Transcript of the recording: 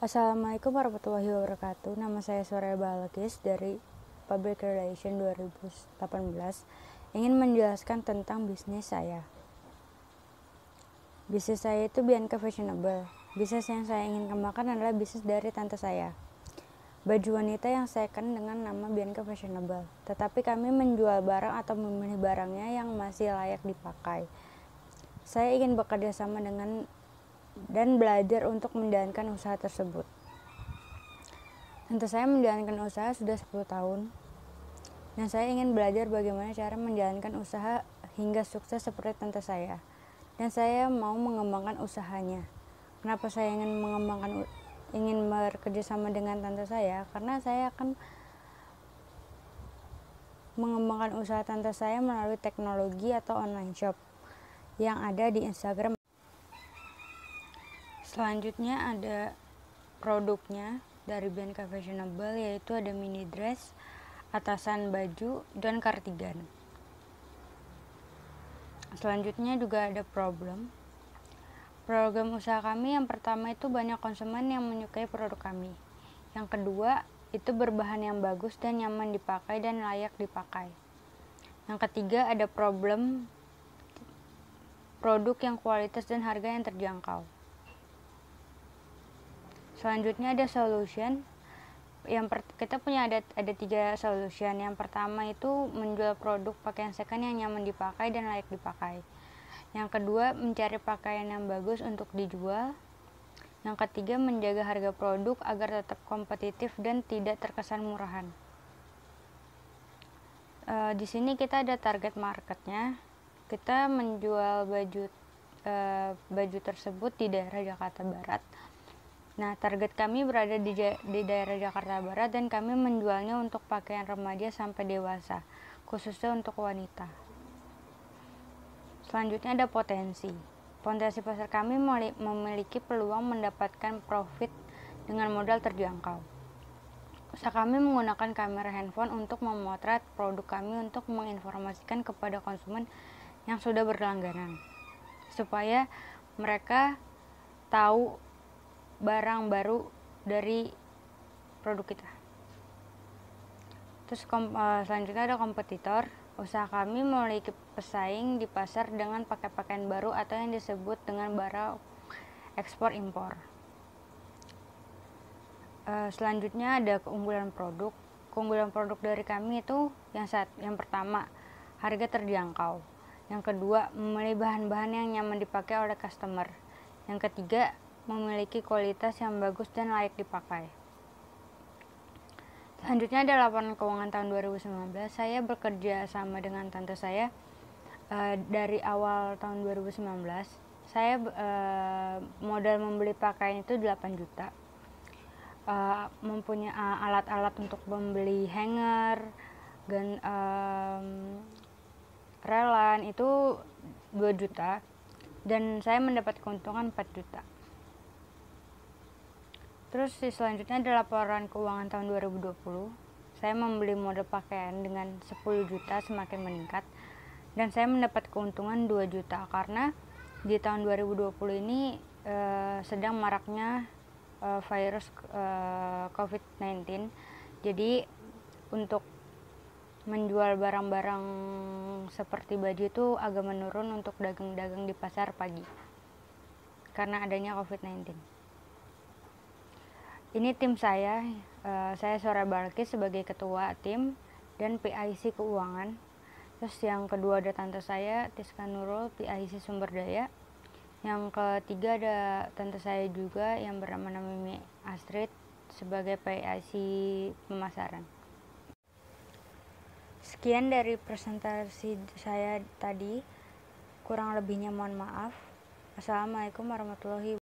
Assalamualaikum warahmatullahi wabarakatuh. Nama saya Sore Balkis dari Public Relation 2018 ingin menjelaskan tentang bisnis saya. Bisnis saya itu Bianca Fashionable. Bisnis yang saya ingin kembangkan adalah bisnis dari tante saya. Baju wanita yang saya kenal dengan nama Bianca Fashionable. Tetapi kami menjual barang atau memilih barangnya yang masih layak dipakai. Saya ingin bekerja sama dengan dan belajar untuk menjalankan usaha tersebut. Tentu saya menjalankan usaha sudah 10 tahun. Nah, saya ingin belajar bagaimana cara menjalankan usaha hingga sukses seperti tante saya. Dan saya mau mengembangkan usahanya. Kenapa saya ingin mengembangkan ingin bekerja sama dengan tante saya? Karena saya akan mengembangkan usaha tante saya melalui teknologi atau online shop yang ada di Instagram Selanjutnya ada produknya dari BNK Fashionable yaitu ada mini dress, atasan baju, dan kartigan. Selanjutnya juga ada problem. Program usaha kami yang pertama itu banyak konsumen yang menyukai produk kami. Yang kedua, itu berbahan yang bagus dan nyaman dipakai dan layak dipakai. Yang ketiga, ada problem produk yang kualitas dan harga yang terjangkau selanjutnya ada solution yang per, kita punya ada ada tiga solution yang pertama itu menjual produk pakaian second yang nyaman dipakai dan layak dipakai yang kedua mencari pakaian yang bagus untuk dijual yang ketiga menjaga harga produk agar tetap kompetitif dan tidak terkesan murahan e, di sini kita ada target marketnya kita menjual baju e, baju tersebut di daerah Jakarta Barat Nah, target kami berada di, di daerah Jakarta Barat dan kami menjualnya untuk pakaian remaja sampai dewasa, khususnya untuk wanita. Selanjutnya ada potensi. potensi pasar kami memiliki peluang mendapatkan profit dengan modal terjangkau. Usaha kami menggunakan kamera handphone untuk memotret produk kami untuk menginformasikan kepada konsumen yang sudah berlangganan supaya mereka tahu barang baru dari produk kita. Terus eh, selanjutnya ada kompetitor. Usaha kami memiliki pesaing di pasar dengan pakai pakaian baru atau yang disebut dengan barang ekspor impor. Eh, selanjutnya ada keunggulan produk. Keunggulan produk dari kami itu yang saat yang pertama harga terjangkau. Yang kedua, memilih bahan-bahan yang nyaman dipakai oleh customer. Yang ketiga, memiliki kualitas yang bagus dan layak dipakai. Selanjutnya ada laporan keuangan tahun 2019. Saya bekerja sama dengan tante saya e, dari awal tahun 2019. Saya e, modal membeli pakaian itu 8 juta. E, mempunyai alat-alat untuk membeli hanger dan e, relan itu 2 juta dan saya mendapat keuntungan 4 juta Terus selanjutnya ada laporan keuangan tahun 2020. Saya membeli model pakaian dengan 10 juta semakin meningkat dan saya mendapat keuntungan 2 juta karena di tahun 2020 ini eh, sedang maraknya eh, virus eh, COVID-19. Jadi untuk menjual barang-barang seperti baju itu agak menurun untuk dagang-dagang di pasar pagi karena adanya COVID-19. Ini tim saya, uh, saya Sora Barkis sebagai ketua tim dan PIC keuangan. Terus yang kedua ada tante saya Tiska Nurul, PIC sumber daya. Yang ketiga ada tante saya juga yang bernama Mimi Astrid sebagai PIC pemasaran. Sekian dari presentasi saya tadi. Kurang lebihnya mohon maaf. Assalamualaikum warahmatullahi wabarakatuh.